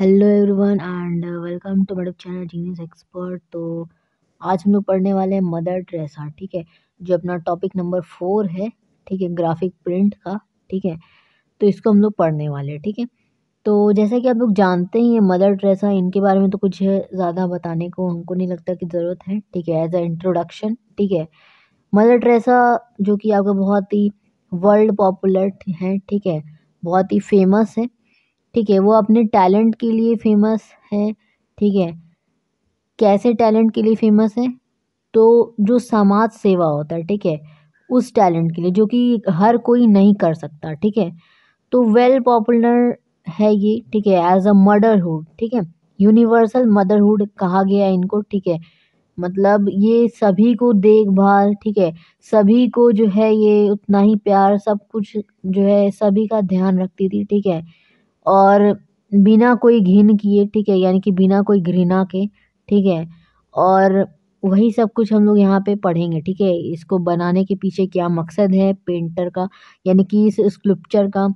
Hello everyone and welcome to मडब channel genius expert तो आज हम लोग पढ़ने वाले हैं मदर ट्रेसा ठीक है जो अपना टॉपिक नंबर फोर है ठीक है ग्राफिक प्रिंट का ठीक है तो इसको हम लोग पढ़ने वाले हैं ठीक है तो जैसा कि आप लोग जानते ही हैं मदर ट्रेसा इनके बारे में तो कुछ ज़्यादा बताने को हमको नहीं लगता कि ज़रूरत है ठीक है एज अ इंट्रोडक्शन ठीक है मदर ट्रेसा जो कि आपका बहुत ही वर्ल्ड पॉपुलर है ठीक है बहुत ही फेमस है ठीक है वो अपने टैलेंट के लिए फेमस है ठीक है कैसे टैलेंट के लिए फेमस है तो जो समाज सेवा होता है ठीक है उस टैलेंट के लिए जो कि हर कोई नहीं कर सकता ठीक है तो वेल पॉपुलर है ये ठीक है एज अ मदरहुड ठीक है यूनिवर्सल मदरहुड कहा गया है इनको ठीक है मतलब ये सभी को देखभाल ठीक है सभी को जो है ये उतना ही प्यार सब कुछ जो है सभी का ध्यान रखती थी ठीक है और बिना कोई घिन किए ठीक है यानी कि बिना कोई घृणा के ठीक है और वही सब कुछ हम लोग यहाँ पे पढ़ेंगे ठीक है इसको बनाने के पीछे क्या मकसद है पेंटर का यानी कि इस स्क्रिप्चर का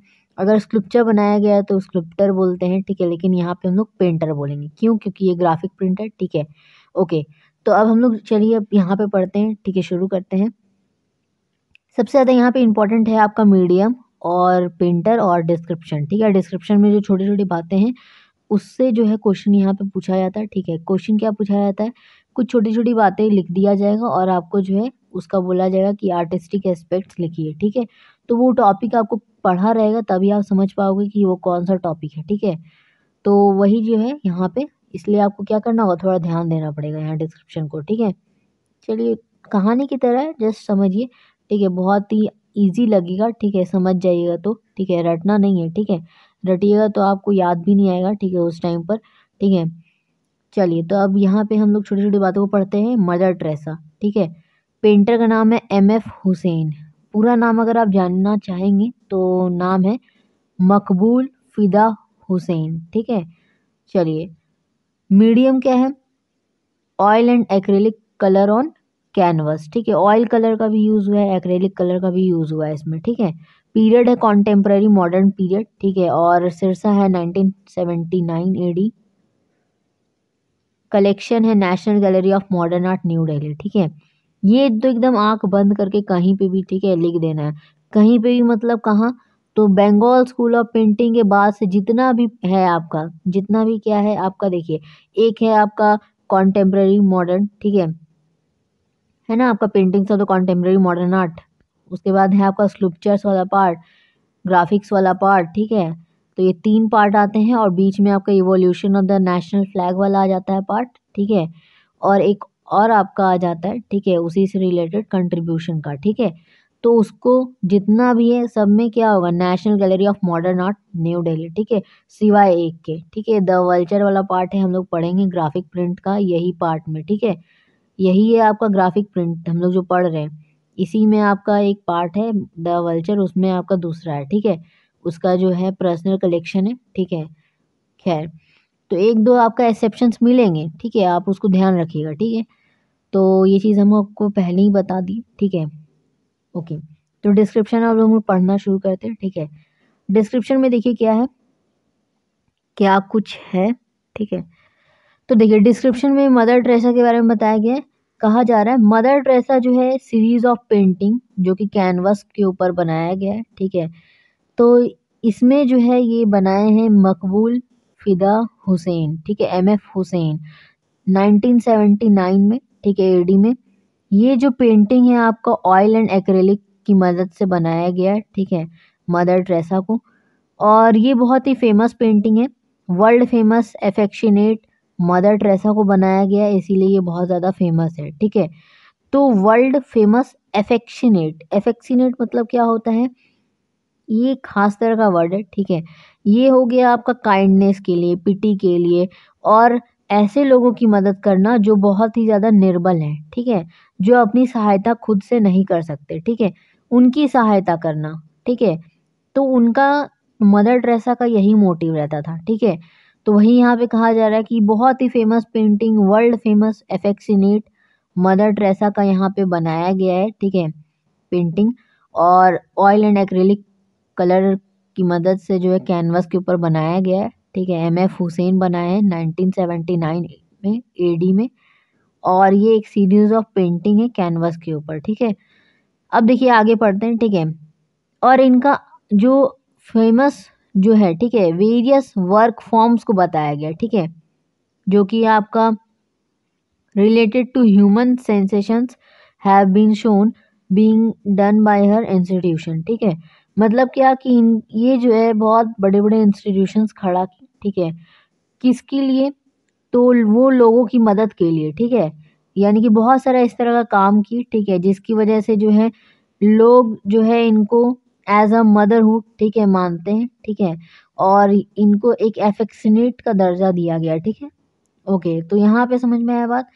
अगर स्क्रिप्चर बनाया गया तो स्क्रिप्टर बोलते हैं ठीक है लेकिन यहाँ पे हम लोग पेंटर बोलेंगे क्यों क्योंकि ये ग्राफिक प्रिंटर ठीक है ओके तो अब हम लोग चलिए अब यहाँ पे पढ़ते हैं ठीक है शुरू करते हैं सबसे ज़्यादा यहाँ पे इम्पॉर्टेंट है आपका मीडियम और पेंटर और डिस्क्रिप्शन ठीक है डिस्क्रिप्शन में जो छोटी छोटी बातें हैं उससे जो है क्वेश्चन यहाँ पे पूछा जाता है ठीक है क्वेश्चन क्या पूछा जाता है कुछ छोटी छोटी बातें लिख दिया जाएगा और आपको जो है उसका बोला जाएगा कि आर्टिस्टिक एस्पेक्ट्स लिखिए ठीक है तो वो टॉपिक आपको पढ़ा रहेगा तभी आप समझ पाओगे कि वो कौन सा टॉपिक है ठीक है तो वही जो है यहाँ पर इसलिए आपको क्या करना होगा थोड़ा ध्यान देना पड़ेगा यहाँ डिस्क्रिप्शन को ठीक है चलिए कहानी की तरह जस्ट समझिए ठीक है बहुत ही ईजी लगेगा ठीक है समझ जाइएगा तो ठीक है रटना नहीं है ठीक है रटिएगा तो आपको याद भी नहीं आएगा ठीक है उस टाइम पर ठीक है चलिए तो अब यहाँ पे हम लोग छोटी छोटी बातों को पढ़ते हैं मदर ट्रेसा ठीक है पेंटर का नाम है एम एफ हुसैन पूरा नाम अगर आप जानना चाहेंगे तो नाम है मकबूल फ़िदा हुसैन ठीक है चलिए मीडियम क्या है oil and acrylic colour on canvas ठीक है ऑयल कलर का भी यूज़ हुआ है एक्रेलिक कलर का भी यूज़ हुआ है इसमें ठीक है पीरियड है कॉन्टेम्प्रेरी मॉडर्न पीरियड ठीक है और सिरसा है 1979 एडी कलेक्शन है national gallery of modern art New Delhi ठीक है ये तो एकदम आंख बंद करके कहीं पे भी ठीक है लिख देना है कहीं पे भी मतलब कहाँ तो बंगाल स्कूल ऑफ पेंटिंग के बाद से जितना भी है आपका जितना भी क्या है आपका देखिए एक है आपका कॉन्टेम्प्रेरी मॉडर्न ठीक है है ना आपका paintings of the contemporary modern art उसके बाद है आपका स्लुपचर्स वाला पार्ट ग्राफिक्स वाला पार्ट ठीक है तो ये तीन पार्ट आते हैं और बीच में आपका evolution of the national flag वाला आ जाता है पार्ट ठीक है और एक और आपका आ जाता है ठीक है उसी से रिलेटेड कंट्रीब्यूशन का ठीक है तो उसको जितना भी है सब में क्या होगा national gallery of modern art New Delhi ठीक है सिवाय एक के ठीक है द वल्चर वाला पार्ट है हम लोग पढ़ेंगे ग्राफिक प्रिंट का यही पार्ट में ठीक है यही है आपका ग्राफिक प्रिंट हम लोग जो पढ़ रहे हैं इसी में आपका एक पार्ट है द वल्चर उसमें आपका दूसरा है ठीक है उसका जो है पर्सनल कलेक्शन है ठीक है खैर तो एक दो आपका एक्सेप्शन मिलेंगे ठीक है आप उसको ध्यान रखिएगा ठीक है तो ये चीज़ हम आपको पहले ही बता दी ठीक है ओके तो डिस्क्रिप्शन आप लोग पढ़ना शुरू करते हैं ठीक है डिस्क्रिप्शन में देखिए क्या है क्या कुछ है ठीक है तो देखिए डिस्क्रिप्शन में मदर ट्रेसा के बारे में बताया गया है कहा जा रहा है मदर ट्रेसा जो है सीरीज ऑफ पेंटिंग जो कि कैनवस के ऊपर बनाया गया है ठीक है तो इसमें जो है ये बनाए हैं मकबूल फिदा हुसैन ठीक है एम एफ हुसैन 1979 में ठीक है एडी में ये जो पेंटिंग है आपका ऑयल एंड एक्रेलिक की मदद से बनाया गया है ठीक है मदर ट्रेसा को और ये बहुत ही फेमस पेंटिंग है world famous affectionate Mother Teresa को बनाया गया इसीलिए ये बहुत ज़्यादा फेमस है ठीक है तो वर्ल्ड फेमस एफेक्शनेट एफेक्शनेट मतलब क्या होता है ये खास तरह का वर्ड है ठीक है ये हो गया आपका काइंडनेस के लिए पिटी के लिए और ऐसे लोगों की मदद करना जो बहुत ही ज़्यादा निर्बल हैं ठीक है जो अपनी सहायता खुद से नहीं कर सकते ठीक है उनकी सहायता करना ठीक है तो उनका मदर ट्रेसा का यही मोटिव रहता था ठीक है तो वहीं यहाँ पे कहा जा रहा है कि बहुत ही famous painting world famous affectionate Mother Teresa का यहाँ पे बनाया गया है ठीक है पेंटिंग और ऑयल एंड एक्रेलिक कलर की मदद से जो है कैनवास के ऊपर बनाया गया है ठीक है एम एफ हुसैन बनाए हैं नाइनटीन में ए में और ये एक सीरीज ऑफ पेंटिंग है कैनवास के ऊपर ठीक है अब देखिए आगे पढ़ते हैं ठीक है और इनका जो फेमस जो है ठीक है वेरियस वर्क फॉर्म्स को बताया गया ठीक है जो कि आपका related to human sensations have been shown being done by her institution ठीक है मतलब क्या कि इन ये जो है बहुत बड़े बड़े इंस्टीट्यूशंस खड़ा ठीक है किसके लिए तो वो लोगों की मदद के लिए ठीक है यानी कि बहुत सारा इस तरह का काम की ठीक है जिसकी वजह से जो है लोग जो है इनको एज अ मदरहुड ठीक है मानते हैं ठीक है और इनको एक एफेक्सनेट का दर्जा दिया गया ठीक है ओके तो यहाँ पे समझ में आया बात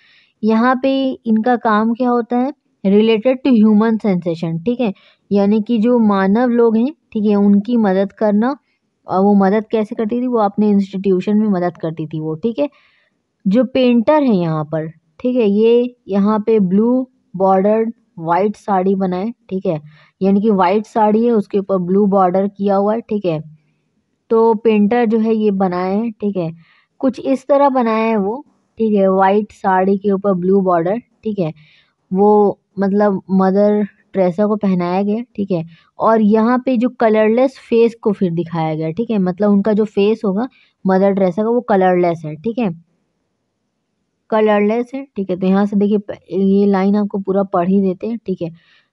यहाँ पे इनका काम क्या होता है रिलेटेड टू ह्यूमन सेंसेशन ठीक है यानी कि जो मानव लोग हैं ठीक है उनकी मदद करना और वो मदद कैसे करती थी वो अपने इंस्टीट्यूशन में मदद करती थी वो ठीक है जो पेंटर है यहाँ पर ठीक है ये यहाँ पे ब्लू बॉर्डर वाइट साड़ी बनाए ठीक है यानी कि वाइट साड़ी है उसके ऊपर ब्लू बॉर्डर किया हुआ है ठीक है तो पेंटर जो है ये बनाए हैं ठीक है कुछ इस तरह बनाए हैं वो ठीक है वाइट साड़ी के ऊपर ब्लू बॉर्डर ठीक है वो मतलब मदर ट्रेसा को पहनाया गया ठीक है और यहाँ पे जो कलरलेस फेस को फिर दिखाया गया ठीक है मतलब उनका जो फेस होगा मदर ट्रेसा का वो कलरलेस है ठीक है कलरलेस है ठीक है तो यहाँ से देखिए ये लाइन आपको पूरा पढ़ ही देते हैं ठीक है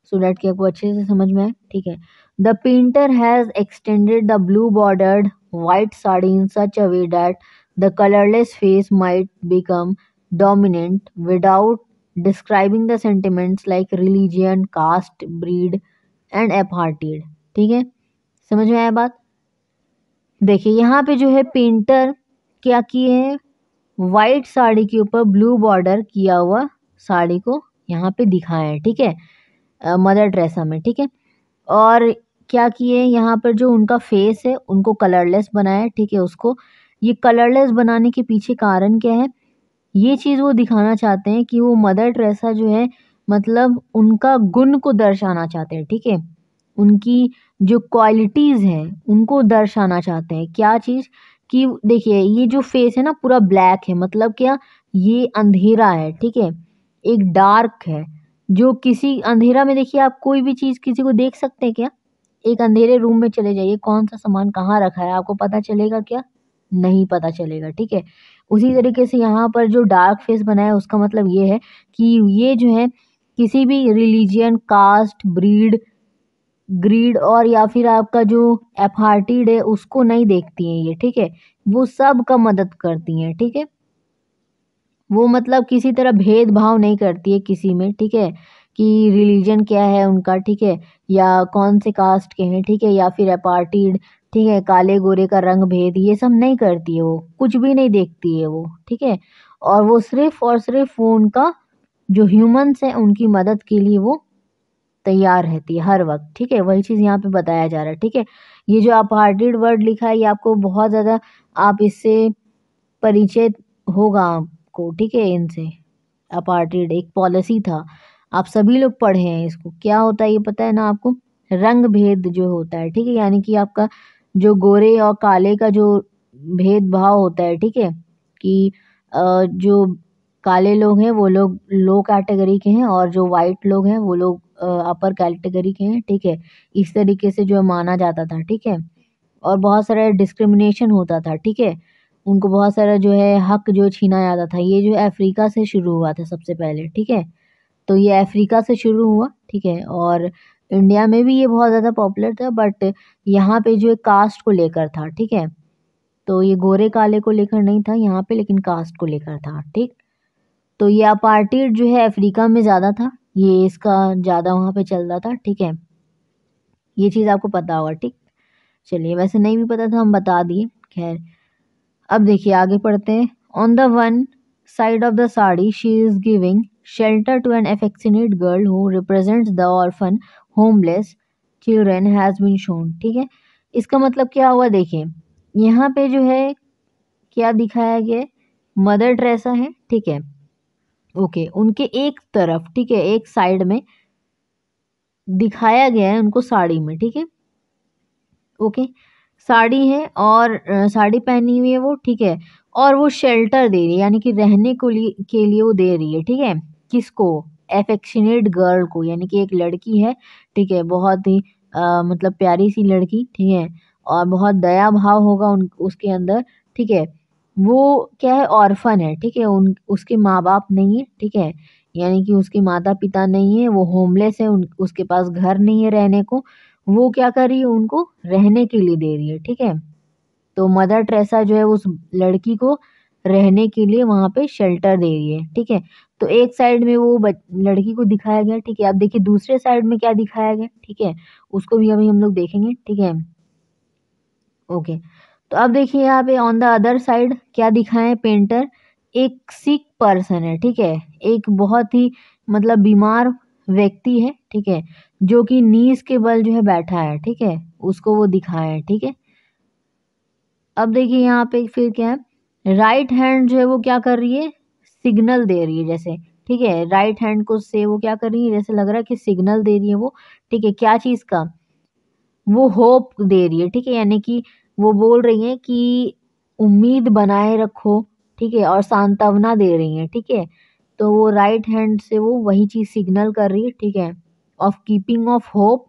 सो डैट की आपको अच्छे से समझ में आए ठीक है the painter has extended the blue bordered white sari in such a way that the colourless face might become dominant without describing the sentiments like religion caste breed and apartheid ठीक है समझ में आया बात देखिए यहाँ पे जो है पेंटर क्या किए हैं व्हाइट साड़ी के ऊपर ब्लू बॉर्डर किया हुआ साड़ी को यहाँ पे दिखाया है ठीक है मदर ड्रेसा में ठीक है और क्या किए यहाँ पर जो उनका फेस है उनको कलरलेस बनाया ठीक है उसको ये कलरलेस बनाने के पीछे कारण क्या है ये चीज़ वो दिखाना चाहते हैं कि वो मदर ट्रेसा जो है मतलब उनका गुण को दर्शाना चाहते हैं ठीक है उनकी जो क्वालिटीज़ हैं उनको दर्शाना चाहते हैं क्या चीज़ कि देखिए ये जो फेस है ना पूरा ब्लैक है मतलब क्या ये अंधेरा है ठीक है एक डार्क है जो किसी अंधेरा में देखिए आप कोई भी चीज़ किसी को देख सकते हैं क्या एक अंधेरे रूम में चले जाइए कौन सा सामान कहाँ रखा है आपको पता चलेगा क्या नहीं पता चलेगा ठीक है उसी तरीके से यहाँ पर जो डार्क फेस बना है उसका मतलब ये है कि ये जो है किसी भी रिलीजन कास्ट ब्रीड ग्रीड और या फिर आपका जो एफार्टीड है उसको नहीं देखती हैं ये ठीक है वो सब का मदद करती हैं ठीक है वो मतलब किसी तरह भेदभाव नहीं करती है किसी में ठीक है कि रिलीजन क्या है उनका ठीक है या कौन से कास्ट के हैं ठीक है या फिर अपार्टीड ठीक है काले गोरे का रंग भेद ये सब नहीं करती है वो कुछ भी नहीं देखती है वो ठीक है और वो सिर्फ और सिर्फ वो उनका जो ह्यूमंस हैं उनकी मदद के लिए वो तैयार रहती है हर वक्त ठीक है वही चीज़ यहाँ पे बताया जा रहा है ठीक है ये जो आप हार्टेड वर्ड लिखा है ये आपको बहुत ज़्यादा आप इससे परिचित होगा आपको ठीक है इनसे अपार्टेड एक पॉलिसी था आप सभी लोग पढ़े हैं इसको क्या होता है ये पता है ना आपको रंग भेद जो होता है ठीक है यानी कि आपका जो गोरे और काले का जो भेदभाव होता है ठीक है कि जो काले लोग हैं वो लोग लो कैटेगरी के हैं और जो वाइट लोग हैं वो लोग अपर कैटेगरी के हैं ठीक है इस तरीके से जो है माना जाता था ठीक है और बहुत सारा डिस्क्रिमिनेशन होता था ठीक है उनको बहुत सारा जो है हक जो छीना जाता था ये जो अफ्रीका से शुरू हुआ था सबसे पहले ठीक है तो ये अफ्रीका से शुरू हुआ ठीक है और इंडिया में भी ये बहुत ज़्यादा पॉपुलर था बट यहाँ पे जो है कास्ट को लेकर था ठीक है तो ये गोरे काले को लेकर नहीं था यहाँ पे लेकिन कास्ट को लेकर था ठीक तो ये अपार्टीड जो है अफ्रीका में ज़्यादा था ये इसका ज़्यादा वहाँ पे चल रहा था ठीक है ये चीज़ आपको पता होगा ठीक चलिए वैसे नहीं भी पता था हम बता दिए खैर अब देखिए आगे पढ़ते हैं on the one side of the sari she is giving shelter to an affectionate girl who represent the orphan homeless children has been shown ठीक है इसका मतलब क्या हुआ देखिए यहाँ पे जो है क्या दिखाया गया मदर ट्रेसा है ठीक है ओके उनके एक तरफ ठीक है एक साइड में दिखाया गया है उनको साड़ी में ठीक है ओके साड़ी है और साड़ी पहनी हुई है वो ठीक है और वो शेल्टर दे रही है यानी कि रहने को लिए के लिए वो दे रही है ठीक है किसको एफेक्शनेट गर्ल को यानी कि एक लड़की है ठीक है बहुत ही आ, मतलब प्यारी सी लड़की ठीक है और बहुत दया भाव होगा उन उसके अंदर ठीक है वो क्या है ऑर्फन है ठीक है उन उसके माँ बाप नहीं है ठीक है यानी कि उसके माता पिता नहीं है वो होमलेस है उन उसके पास घर नहीं है रहने को वो क्या कर रही है उनको रहने के लिए दे रही है ठीक है तो मदर ट्रेसा जो है उस लड़की को रहने के लिए वहाँ पे शेल्टर दे रही है ठीक है तो एक साइड में वो बच, लड़की को दिखाया गया ठीक है आप देखिए दूसरे साइड में क्या दिखाया गया ठीक है उसको भी अभी हम लोग देखेंगे ठीक है ओके okay. तो अब देखिए यहाँ पे ऑन द अदर साइड क्या दिखा है पेंटर एक सिक पर्सन है ठीक है एक बहुत ही मतलब बीमार व्यक्ति है ठीक है जो कि नीस के बल जो है बैठा है ठीक है उसको वो दिखाया है ठीक है अब देखिए यहाँ पे फिर क्या है राइट हैंड जो है वो क्या कर रही है सिग्नल दे रही है जैसे ठीक है राइट हैंड को से वो क्या कर रही है जैसे लग रहा है कि सिग्नल दे रही है वो ठीक है क्या चीज़ का वो होप दे रही है ठीक है यानी कि वो बोल रही हैं कि उम्मीद बनाए रखो ठीक है और सांत्वना दे रही हैं ठीक है तो वो राइट हैंड से वो वही चीज़ सिग्नल कर रही है ठीक है of keeping of hope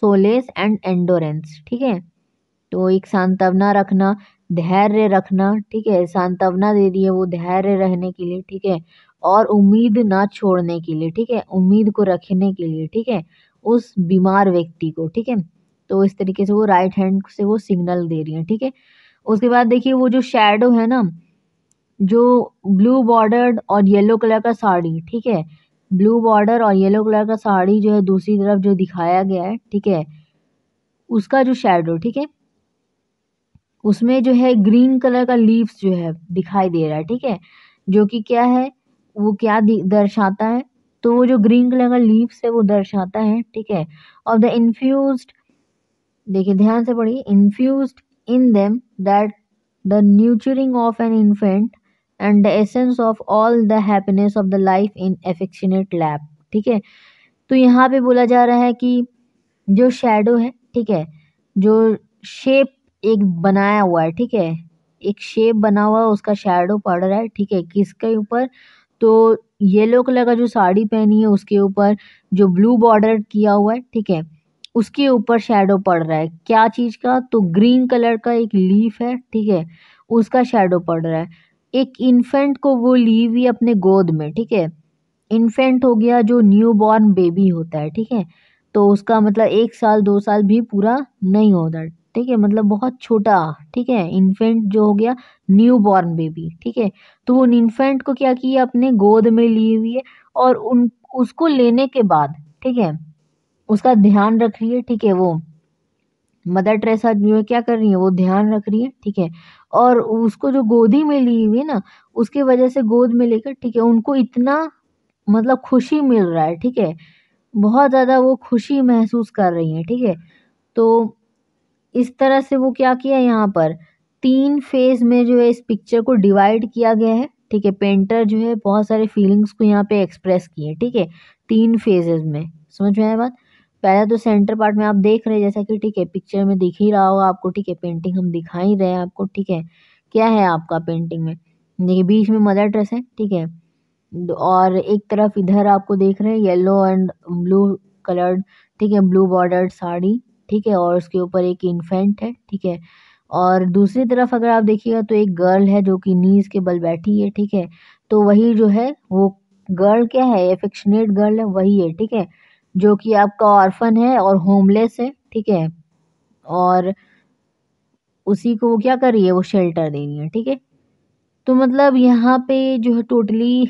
solace and endurance ठीक है तो एक सांत्वना रखना धैर्य रखना ठीक है सांत्वना दे रही है वो धैर्य रहने के लिए ठीक है और उम्मीद ना छोड़ने के लिए ठीक है उम्मीद को रखने के लिए ठीक है उस बीमार व्यक्ति को ठीक है तो इस तरीके से वो राइट हैंड से वो सिग्नल दे रही हैं ठीक है उसके बाद देखिए वो जो शेडो है ना जो ब्लू बॉर्डर और येलो कलर का साड़ी ठीक है ब्लू बॉर्डर और येलो कलर का साड़ी जो है दूसरी तरफ जो दिखाया गया है ठीक है उसका जो शेडो ठीक है उसमें जो है ग्रीन कलर का लीव्स जो है दिखाई दे रहा है ठीक है जो कि क्या है वो क्या दर्शाता है तो वो जो ग्रीन कलर का लीव्स है वो दर्शाता है ठीक है और द इन्फ्यूज्ड देखिए ध्यान से पढ़िए infuse in them that the nurturing of an infant and the essence of all the happiness of the life in affectionate lap ठीक है तो यहाँ पे बोला जा रहा है कि जो शेडो है ठीक है जो शेप एक बनाया हुआ है ठीक है एक शेप बना हुआ है उसका शेडो पड़ रहा है ठीक है किसके ऊपर तो येलो कलर का जो साड़ी पहनी है उसके ऊपर जो ब्लू बॉर्डर किया हुआ है ठीक है उसके ऊपर शेडो पड़ रहा है क्या चीज़ का तो ग्रीन कलर का एक लीफ है ठीक है उसका शेडो पड़ रहा है एक इन्फेंट को वो ली हुई अपने गोद में ठीक है इन्फेंट हो गया जो न्यू बॉर्न बेबी होता है ठीक है तो उसका मतलब एक साल दो साल भी पूरा नहीं होता ठीक है मतलब बहुत छोटा ठीक है इन्फेंट जो हो गया न्यू बॉर्न बेबी ठीक है तो वो इन्फेंट को क्या किया अपने गोद में ली हुई है और उन उसको लेने के बाद ठीक है उसका ध्यान रख रही है ठीक है वो मदर ट्रेसा जो है क्या कर रही है वो ध्यान रख रही है ठीक है और उसको जो गोदी में ली हुई ना उसकी वजह से गोद में लेकर ठीक है उनको इतना मतलब खुशी मिल रहा है ठीक है बहुत ज़्यादा वो खुशी महसूस कर रही है ठीक है तो इस तरह से वो क्या किया यहाँ पर तीन फेज में जो है इस पिक्चर को डिवाइड किया गया है ठीक है पेंटर जो है बहुत सारे फीलिंग्स को यहाँ पे एक्सप्रेस किए ठीक है थीके? तीन फेजेस में समझ में आया बात पहला तो सेंटर पार्ट में आप देख रहे हैं जैसा कि ठीक है पिक्चर में दिख ही रहा होगा आपको ठीक है पेंटिंग हम दिखा ही रहे हैं आपको ठीक है क्या है आपका पेंटिंग में देखिए बीच में मदर ड्रेस है ठीक है और एक तरफ इधर आपको देख रहे हैं येलो एंड ब्लू कलर्ड ठीक है ब्लू बॉर्डर साड़ी ठीक है और उसके ऊपर एक इन्फेंट है ठीक है और दूसरी तरफ अगर आप देखिएगा तो एक गर्ल है जो कि नीज के बल बैठी है ठीक है तो वही जो है वो गर्ल क्या है एफेक्शनेट गर्ल है वही है ठीक है जो कि आपका ऑर्फन है और होमलेस है ठीक है और उसी को वो क्या कर रही है वो शेल्टर दे रही है ठीक है तो मतलब यहाँ पे जो है टोटली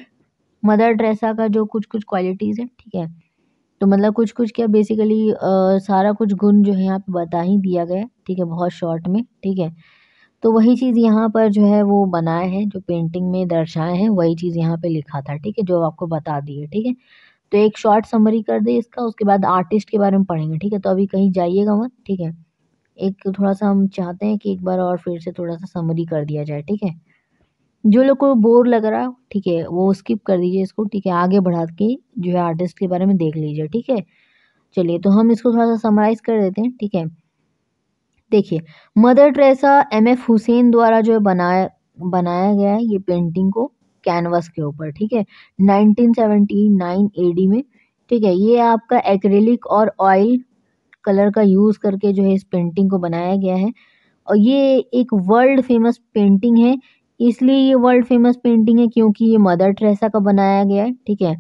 मदर ड्रेसा का जो कुछ कुछ क्वालिटीज़ है ठीक है तो मतलब कुछ कुछ क्या बेसिकली आ, सारा कुछ गुण जो है यहाँ पे बता ही दिया गया ठीक है बहुत शॉर्ट में ठीक है तो वही चीज़ यहाँ पर जो है वो बनाए हैं जो पेंटिंग में दर्शाए हैं वही चीज़ यहाँ पे लिखा था ठीक है जो आपको बता दिए ठीक है तो एक शॉर्ट समरी कर दे इसका उसके बाद आर्टिस्ट के बारे में पढ़ेंगे ठीक है तो अभी कहीं जाइएगा मत ठीक है एक थोड़ा सा हम चाहते हैं कि एक बार और फिर से थोड़ा सा समरी कर दिया जाए ठीक है जो लोग को बोर लग रहा है ठीक है वो स्किप कर दीजिए इसको ठीक है आगे बढ़ा के जो है आर्टिस्ट के बारे में देख लीजिए ठीक है चलिए तो हम इसको थोड़ा सा समराइज कर देते हैं ठीक है देखिए Mother Teresa M F Husain द्वारा जो है बनाया बनाया गया है ये पेंटिंग को कैनवस के ऊपर ठीक है 1979 एडी में ठीक है ये आपका एक्रेलिक और ऑयल कलर का यूज़ करके जो है इस पेंटिंग को बनाया गया है और ये एक वर्ल्ड फेमस पेंटिंग है इसलिए ये वर्ल्ड फेमस पेंटिंग है क्योंकि ये मदर ट्रेसा का बनाया गया है ठीक है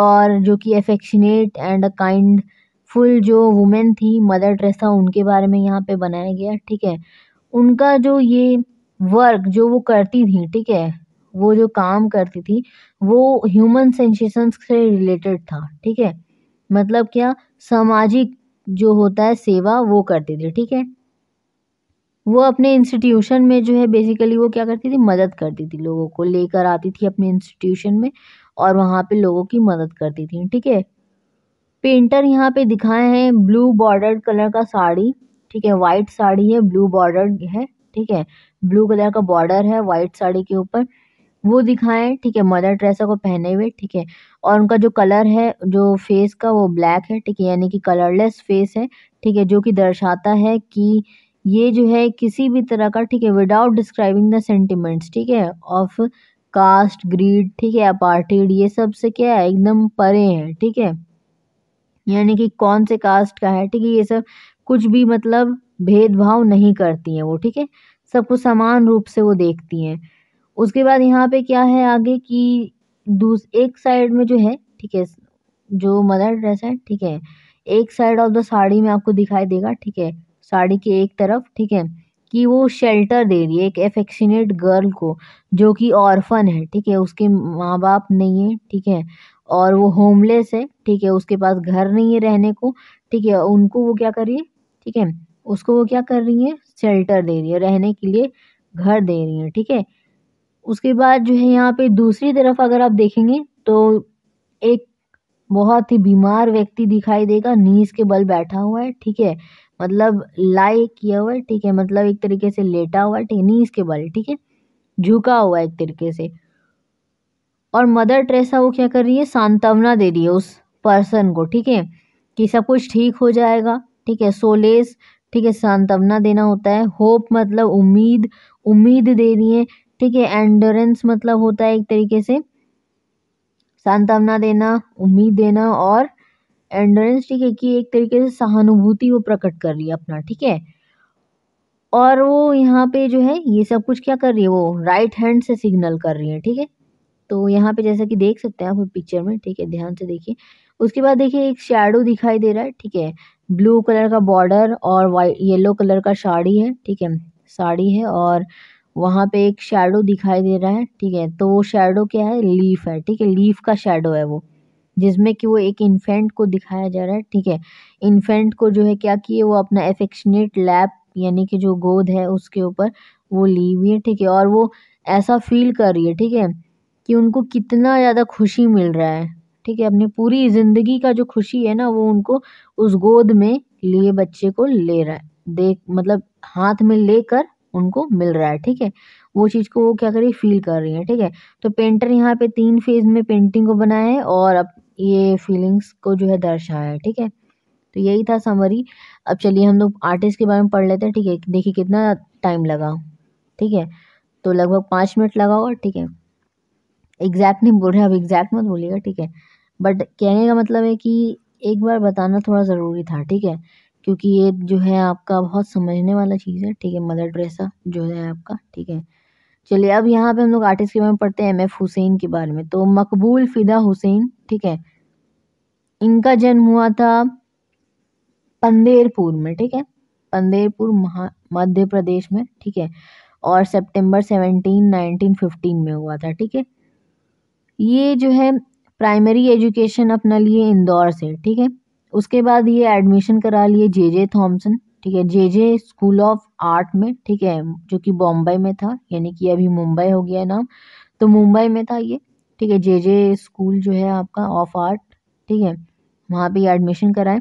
और जो कि affectionate and a kind full जो वुमेन थी मदर ट्रेसा उनके बारे में यहाँ पे बनाया गया ठीक है उनका जो ये वर्क जो वो करती थी ठीक है वो जो काम करती थी वो ह्यूमन सेंसेशन से रिलेटेड था ठीक है मतलब क्या सामाजिक जो होता है सेवा वो करती थी ठीक है वो अपने इंस्टीट्यूशन में जो है बेसिकली वो क्या करती थी मदद करती थी लोगों को लेकर आती थी अपने इंस्टीट्यूशन में और वहाँ पे लोगों की मदद करती थी ठीक है पेंटर यहाँ पे दिखाए हैं ब्लू बॉर्डर कलर का साड़ी ठीक है वाइट साड़ी है ब्लू बॉर्डर है ठीक है ब्लू कलर का बॉर्डर है वाइट साड़ी के ऊपर वो दिखाएं ठीक है मदर ट्रेसा को पहने हुए ठीक है और उनका जो कलर है जो फेस का वो ब्लैक है ठीक है यानी कि कलरलेस फेस है ठीक है जो कि दर्शाता है कि ये जो है किसी भी तरह का ठीक है विदाउट डिस्क्राइबिंग द सेंटिमेंट्स ठीक है ऑफ कास्ट ग्रीड ठीक है अपार्टीड ये सब से क्या है एकदम परे हैं ठीक है यानी कि कौन से कास्ट का है ठीक है ये सब कुछ भी मतलब भेदभाव नहीं करती हैं वो ठीक है सबको समान रूप से वो देखती हैं उसके बाद यहाँ पे क्या है आगे कि दूस एक साइड में जो है ठीक है जो मदर ड्रेस है ठीक है एक साइड ऑफ द साड़ी में आपको दिखाई देगा ठीक है साड़ी के एक तरफ ठीक है कि वो शेल्टर दे रही है एक एफेक्शनेट गर्ल को जो कि ऑर्फन है ठीक है उसके माँ बाप नहीं है ठीक है और वो होमलेस है ठीक है उसके पास घर नहीं है रहने को ठीक है उनको वो क्या कर रही है ठीक है उसको वो क्या कर रही है शेल्टर दे रही है रहने के लिए घर दे रही है ठीक है उसके बाद जो है यहाँ पे दूसरी तरफ अगर आप देखेंगे तो एक बहुत ही बीमार व्यक्ति दिखाई देगा नीज के बल बैठा हुआ है ठीक है मतलब लाई किया हुआ है ठीक है मतलब एक तरीके से लेटा हुआ है ठीक है नीज के बल ठीक है झुका हुआ है एक तरीके से और मदर ट्रेसा वो क्या कर रही है सांत्वना दे रही है उस पर्सन को ठीक है कि सब कुछ ठीक हो जाएगा ठीक है सोलेस ठीक है सांत्वना देना होता है होप मतलब उम्मीद उम्मीद दे रही है ठीक है एंडोरेंस मतलब होता है एक तरीके से सांत्वना देना उम्मीद देना और एंडोरेंस ठीक है कि एक तरीके से सहानुभूति वो प्रकट कर रही है अपना ठीक है और वो यहाँ पे जो है ये सब कुछ क्या कर रही है वो राइट हैंड से सिग्नल कर रही है ठीक है तो यहाँ पे जैसा कि देख सकते हैं आप पिक्चर में ठीक है ध्यान से देखिए उसके बाद देखिए एक शेडो दिखाई दे रहा है ठीक है ब्लू कलर का बॉर्डर और वाइट येलो कलर का साड़ी है ठीक है साड़ी है और वहाँ पे एक शेडो दिखाई दे रहा है ठीक है तो वो शेडो क्या है लीफ है ठीक है लीफ का शेडो है वो जिसमें कि वो एक इन्फेंट को दिखाया जा रहा है ठीक है इन्फेंट को जो है क्या किए वो अपना एफेक्शनेट लैप यानी कि जो गोद है उसके ऊपर वो ली हुई है ठीक है और वो ऐसा फील कर रही है ठीक है कि उनको कितना ज़्यादा खुशी मिल रहा है ठीक है अपनी पूरी ज़िंदगी का जो खुशी है ना वो उनको उस गोद में लिए बच्चे को ले रहा है देख मतलब हाथ में लेकर उनको मिल रहा है ठीक है वो चीज़ को वो क्या करिए फील कर रही है ठीक है तो पेंटर यहाँ पे तीन फेज में पेंटिंग को बनाया है और अब ये फीलिंग्स को जो है दर्शाया है ठीक है तो यही था समरी अब चलिए हम लोग आर्टिस्ट के बारे में पढ़ लेते हैं ठीक है देखिए कितना टाइम लगा ठीक है तो लगभग पाँच मिनट लगा होगा ठीक है एग्जैक्ट नहीं बोल रहे अब एग्जैक्ट मत बोलिएगा ठीक है बट कहने का मतलब है कि एक बार बताना थोड़ा ज़रूरी था ठीक है क्योंकि ये जो है आपका बहुत समझने वाला चीज़ है ठीक है मदर ड्रेसा जो है आपका ठीक है चलिए अब यहाँ पे हम लोग आर्टिस्ट के बारे में पढ़ते हैं एम एफ हुसैन के बारे में तो मकबूल फिदा हुसैन ठीक है इनका जन्म हुआ था पंदेरपुर में ठीक है पंदेरपुर मध्य प्रदेश में ठीक है और सितंबर 17 1915 में हुआ था ठीक है ये जो है प्राइमरी एजुकेशन अपना लिए इंदौर से ठीक है उसके बाद ये एडमिशन करा लिए जे जे थॉम्सन ठीक है J J school of art में ठीक है जो कि बॉम्बे में था यानी कि अभी मुंबई हो गया नाम तो मुंबई में था ये ठीक है जे जे स्कूल जो है आपका ऑफ आर्ट ठीक है वहाँ पे एडमिशन कराएं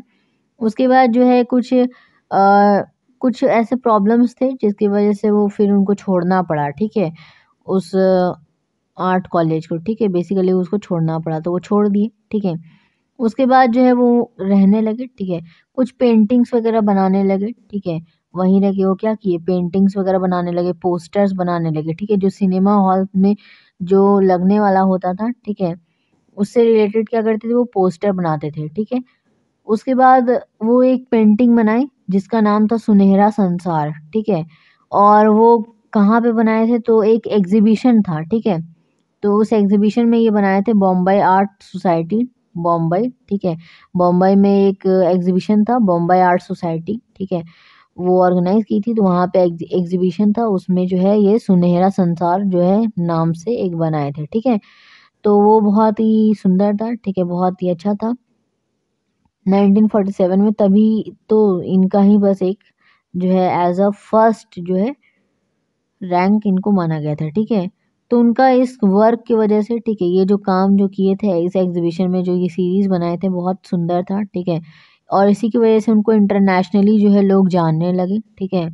उसके बाद जो है कुछ आ, कुछ ऐसे प्रॉब्लम्स थे जिसकी वजह से वो फिर उनको छोड़ना पड़ा ठीक है उस आर्ट कॉलेज को ठीक है बेसिकली उसको छोड़ना पड़ा तो वो छोड़ दिए ठीक है उसके बाद जो है वो रहने लगे ठीक है कुछ पेंटिंग्स वगैरह बनाने लगे ठीक है वहीं रह के वो क्या किए पेंटिंग्स वगैरह बनाने लगे पोस्टर्स बनाने लगे ठीक है जो सिनेमा हॉल में जो लगने वाला होता था ठीक है उससे रिलेटेड क्या करते थे वो पोस्टर बनाते थे ठीक है उसके बाद वो एक पेंटिंग बनाई जिसका नाम था सुनहरा संसार ठीक है और वो कहाँ पे बनाए थे तो एक एग्जीबिशन था ठीक है तो उस एग्जीबिशन में ये बनाए थे बॉम्बे आर्ट सोसाइटी बॉम्बे ठीक है बॉम्बे में एक एग्जीबिशन था बॉम्बे आर्ट सोसाइटी ठीक है वो ऑर्गेनाइज की थी तो वहाँ पे एग्जीबिशन था उसमें जो है ये सुनहरा संसार जो है नाम से एक बनाए थे ठीक है तो वो बहुत ही सुंदर था ठीक है बहुत ही अच्छा था 1947 में तभी तो इनका ही बस एक जो है एज अ फर्स्ट जो है रैंक इनको माना गया था ठीक है तो उनका इस वर्क की वजह से ठीक है ये जो काम जो किए थे इस एग्जीबिशन में जो ये सीरीज़ बनाए थे बहुत सुंदर था ठीक है और इसी की वजह से उनको इंटरनेशनली जो है लोग जानने लगे ठीक है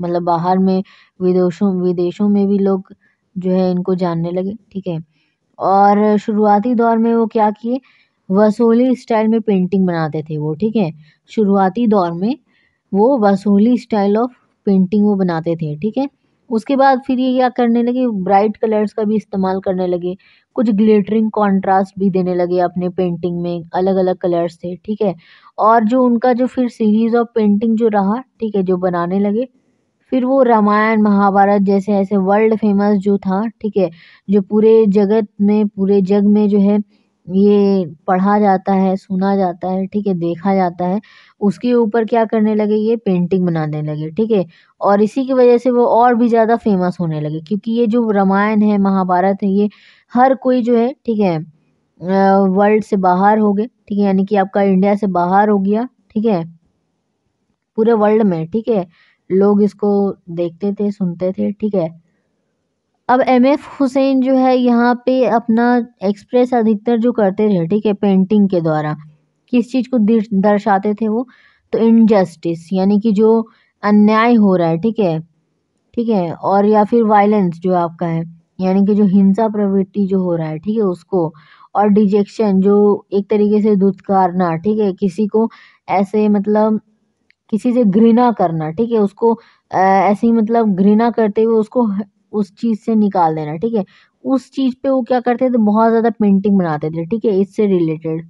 मतलब बाहर में विदेशों विदेशों में भी लोग जो है इनको जानने लगे ठीक है और शुरुआती दौर में वो क्या किए वसूली स्टाइल में पेंटिंग बनाते थे वो ठीक है शुरुआती दौर में वो वसूली स्टाइल ऑफ पेंटिंग वो बनाते थे ठीक है उसके बाद फिर ये क्या करने लगे ब्राइट कलर्स का भी इस्तेमाल करने लगे कुछ ग्लिटरिंग कॉन्ट्रास्ट भी देने लगे अपने पेंटिंग में अलग अलग कलर्स थे ठीक है और जो उनका जो फिर सीरीज़ ऑफ पेंटिंग जो रहा ठीक है जो बनाने लगे फिर वो रामायण महाभारत जैसे ऐसे वर्ल्ड फेमस जो था ठीक है जो पूरे जगत में पूरे जग में जो है ये पढ़ा जाता है सुना जाता है ठीक है देखा जाता है उसके ऊपर क्या करने लगे ये पेंटिंग बनाने लगे ठीक है और इसी की वजह से वो और भी ज़्यादा फेमस होने लगे क्योंकि ये जो रामायण है महाभारत है ये हर कोई जो है ठीक है वर्ल्ड से बाहर हो गए ठीक है यानी कि आपका इंडिया से बाहर हो गया ठीक है पूरे वर्ल्ड में ठीक है लोग इसको देखते थे सुनते थे ठीक है अब एम एफ़ हुसैन जो है यहाँ पे अपना एक्सप्रेस अधिकतर जो करते रहे ठीक है पेंटिंग के द्वारा किस चीज़ को दर्शाते थे वो तो इनजस्टिस यानी कि जो अन्याय हो रहा है ठीक है ठीक है और या फिर वायलेंस जो आपका है यानी कि जो हिंसा प्रवृत्ति जो हो रहा है ठीक है उसको और डिजेक्शन जो एक तरीके से दुत्कारना ठीक है किसी को ऐसे मतलब किसी से घृणा करना ठीक है उसको ऐसे ही मतलब घृणा करते हुए उसको उस चीज़ से निकाल देना ठीक है उस चीज़ पे वो क्या करते थे बहुत ज़्यादा पेंटिंग बनाते थे ठीक है इससे रिलेटेड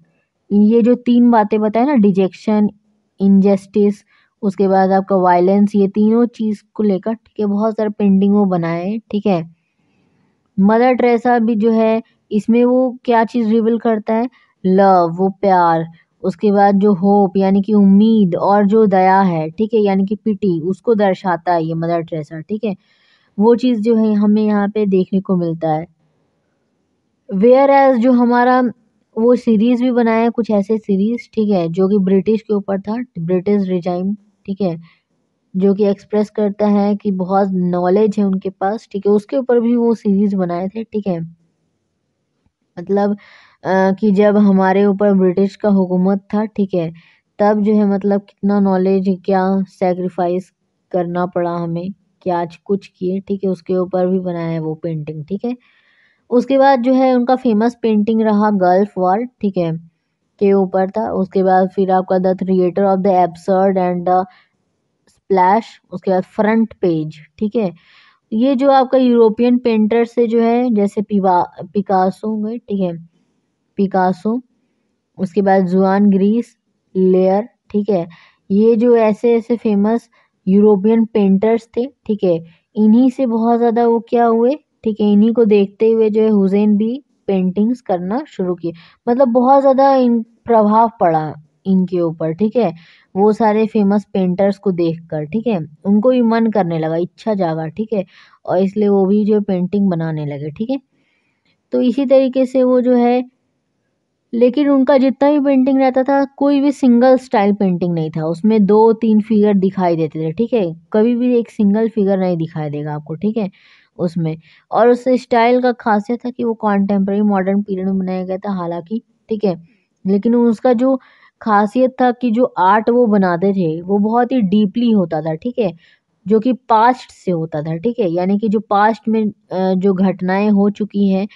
ये जो तीन बातें बताए ना डिजेक्शन इनजस्टिस उसके बाद आपका वायलेंस ये तीनों चीज़ को लेकर ठीक है बहुत सारे पेंटिंग वो बनाए ठीक है मदर ट्रेसा भी जो है इसमें वो क्या चीज़ रिवील करता है लव वो प्यार उसके बाद जो होप यानी कि उम्मीद और जो दया है ठीक है यानी कि पिटी उसको दर्शाता है ये मदर ट्रेसा ठीक है वो चीज़ जो है हमें यहाँ पे देखने को मिलता है वेयर एज़ जो हमारा वो सीरीज़ भी बनाया कुछ ऐसे सीरीज़ ठीक है जो कि ब्रिटिश के ऊपर था ब्रिटिश रिजाइम ठीक है जो कि एक्सप्रेस करता है कि बहुत नॉलेज है उनके पास ठीक है उसके ऊपर भी वो सीरीज़ बनाए थे ठीक है मतलब आ, कि जब हमारे ऊपर ब्रिटिश का हुकूमत था ठीक है तब जो है मतलब कितना नॉलेज क्या सेक्रीफाइस करना पड़ा हमें क्या कुछ किए ठीक है उसके ऊपर भी बनाया है वो पेंटिंग ठीक है उसके बाद जो है उनका फेमस पेंटिंग रहा गल्फ वॉर ठीक है के ऊपर था उसके बाद फिर आपका the theatre of the absurd and the splash उसके बाद फ्रंट पेज ठीक है ये जो आपका यूरोपियन पेंटर से जो है जैसे पिवा पिकासो गए ठीक है पिकासो उसके बाद जुआन ग्रीस लेयर ठीक है ये जो ऐसे ऐसे फेमस यूरोपियन पेंटर्स थे ठीक है इन्हीं से बहुत ज़्यादा वो क्या हुए ठीक है इन्हीं को देखते हुए जो है हुसैन भी पेंटिंग्स करना शुरू किए मतलब बहुत ज़्यादा इन प्रभाव पड़ा इनके ऊपर ठीक है वो सारे फेमस पेंटर्स को देखकर ठीक है उनको भी मन करने लगा इच्छा जागा ठीक है और इसलिए वो भी जो पेंटिंग बनाने लगे ठीक है तो इसी तरीके से वो जो है लेकिन उनका जितना भी पेंटिंग रहता था कोई भी सिंगल स्टाइल पेंटिंग नहीं था उसमें दो तीन फिगर दिखाई देते थे ठीक है कभी भी एक सिंगल फिगर नहीं दिखाई देगा आपको ठीक है उसमें और उस स्टाइल का खासियत था कि वो कॉन्टेम्प्रेरी मॉडर्न पीरियड में बनाया गया था हालांकि ठीक है लेकिन उसका जो खासियत था कि जो आर्ट वो बनाते थे वो बहुत ही डीपली होता था ठीक है जो कि पास्ट से होता था ठीक है यानी कि जो पास्ट में जो घटनाएं हो चुकी हैं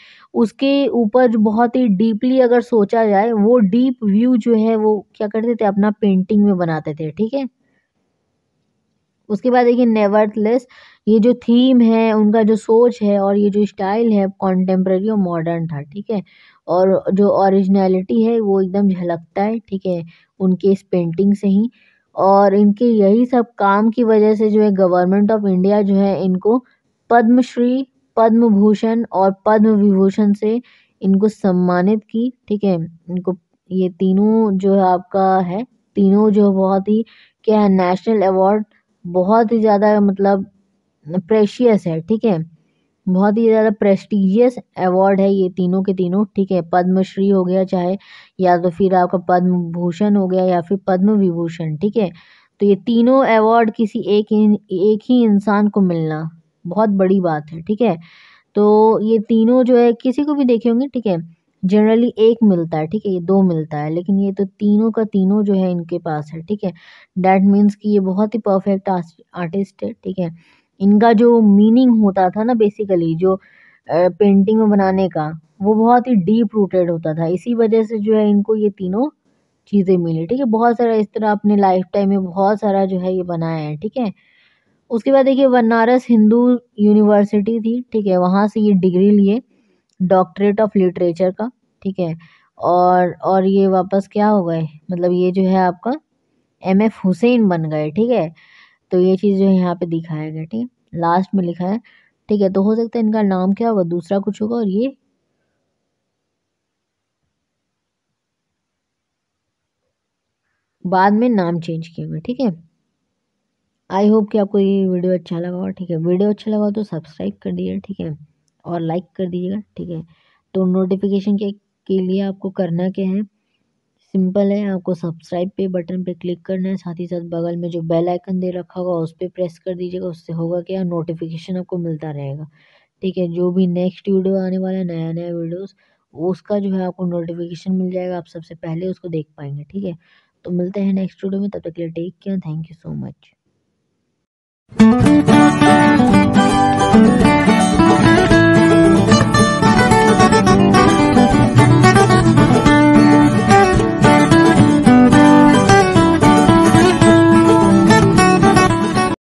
उसके ऊपर जो बहुत ही डीपली अगर सोचा जाए वो डीप व्यू जो है वो क्या करते थे अपना पेंटिंग में बनाते थे ठीक है उसके बाद देखिए नेवर्थलेस ये जो थीम है उनका जो सोच है और ये जो स्टाइल है कॉन्टेम्प्रेरी और मॉडर्न था ठीक है और जो ओरिजिनलिटी है वो एकदम झलकता है ठीक है उनके इस पेंटिंग से ही और इनके यही सब काम की वजह से जो है गवर्नमेंट ऑफ इंडिया जो है इनको पद्मश्री पद्म भूषण और पद्म विभूषण से इनको सम्मानित की ठीक है इनको ये तीनों जो है आपका है तीनों जो बहुत ही क्या है नेशनल अवार्ड बहुत ही ज़्यादा मतलब प्रेशियस है ठीक है बहुत ही ज़्यादा प्रेस्टिजियस अवार्ड है ये तीनों के तीनों ठीक है पद्मश्री हो गया चाहे या तो फिर आपका पद्म भूषण हो गया या फिर पद्म विभूषण ठीक है तो ये तीनों अवार्ड किसी एक एक ही इंसान को मिलना बहुत बड़ी बात है ठीक है तो ये तीनों जो है किसी को भी देखे होंगे ठीक है जनरली एक मिलता है ठीक है ये दो मिलता है लेकिन ये तो तीनों का तीनों जो है इनके पास है ठीक है डैट मीन्स कि ये बहुत ही परफेक्ट आर्टिस्ट है ठीक है इनका जो मीनिंग होता था ना बेसिकली जो पेंटिंग में बनाने का वो बहुत ही डीप रूटेड होता था इसी वजह से जो है इनको ये तीनों चीज़ें मिली ठीक है बहुत सारा इस तरह अपने लाइफ टाइम में बहुत सारा जो है ये बनाया है ठीक है उसके बाद देखिए बनारस हिंदू यूनिवर्सिटी थी ठीक है वहाँ से ये डिग्री लिए डॉक्टरेट ऑफ लिटरेचर का ठीक है और और ये वापस क्या हो गए मतलब ये जो है आपका एम एफ हुसैन बन गए ठीक है तो ये चीज़ जो है यहाँ पे दिखाया गया ठीक है लास्ट में लिखा है ठीक है तो हो सकता है इनका नाम क्या होगा दूसरा कुछ होगा और ये बाद में नाम चेंज किया अच्छा होगा ठीक है आई होप कि आपको ये वीडियो अच्छा लगा हो ठीक है वीडियो अच्छा लगा हो तो सब्सक्राइब कर दीजिएगा ठीक है और लाइक कर दीजिएगा ठीक है तो नोटिफिकेशन के, के लिए आपको करना क्या है सिंपल है आपको सब्सक्राइब पे बटन पे क्लिक करना है साथ ही साथ बगल में जो बेल आइकन दे रखा होगा उस पर प्रेस कर दीजिएगा उससे होगा क्या नोटिफिकेशन आपको मिलता रहेगा ठीक है जो भी नेक्स्ट वीडियो आने वाला है नया नया वीडियोस उसका जो है आपको नोटिफिकेशन मिल जाएगा आप सबसे पहले उसको देख पाएंगे ठीक है तो मिलते हैं नेक्स्ट वीडियो में तब तक के लिए take care thank you so much